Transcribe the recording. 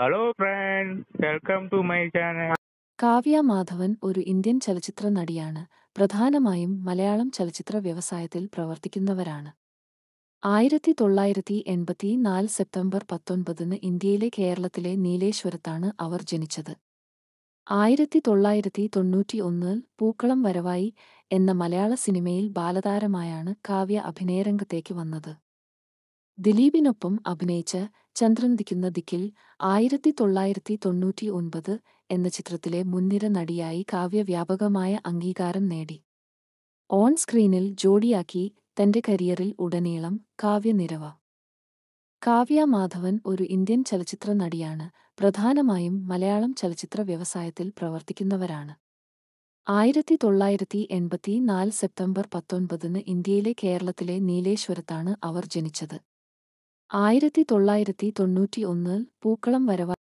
hello friends welcome to my channel Kavya Madhavan ഒരു Indian ചലച്ചിത്ര നടിയാണ് പ്രധാനമായും മലയാളം ചലച്ചിത്ര വ്യവസായത്തിൽ പ്രവർത്തിക്കുന്നവരാണ് ആയിരത്തി തൊള്ളായിരത്തി എൺപത്തി നാല് സെപ്റ്റംബർ പത്തൊൻപതിന് ഇന്ത്യയിലെ കേരളത്തിലെ നീലേശ്വരത്താണ് അവർ ജനിച്ചത് ആയിരത്തി തൊള്ളായിരത്തി തൊണ്ണൂറ്റി ഒന്നിൽ പൂക്കളം വരവായി എന്ന മലയാള സിനിമയിൽ ബാലതാരമായാണ് കാവ്യ അഭിനയരംഗത്തേക്ക് വന്നത് ദിലീപിനൊപ്പം അഭിനയിച്ച ചന്ദ്രൻ ദിക്കുന്ന ദിക്കിൽ ആയിരത്തി തൊള്ളായിരത്തി തൊണ്ണൂറ്റി ഒൻപത് എന്ന ചിത്രത്തിലെ മുൻനിര നടിയായി കാവ്യ വ്യാപകമായ അംഗീകാരം നേടി ഓൺ സ്ക്രീനിൽ ജോഡിയാക്കി തന്റെ കരിയറിൽ ഉടനീളം കാവ്യ നിരവ കാവ്യ മാധവൻ ഒരു ഇന്ത്യൻ ചലച്ചിത്ര നടിയാണ് പ്രധാനമായും മലയാളം ചലച്ചിത്ര വ്യവസായത്തിൽ പ്രവർത്തിക്കുന്നവരാണ് ആയിരത്തി തൊള്ളായിരത്തി നാല് സെപ്റ്റംബർ പത്തൊൻപതിന് ഇന്ത്യയിലെ കേരളത്തിലെ നീലേശ്വരത്താണ് അവർ ജനിച്ചത് ആയിരത്തി തൊള്ളായിരത്തി തൊണ്ണൂറ്റി ഒന്നിൽ പൂക്കളം വരവായി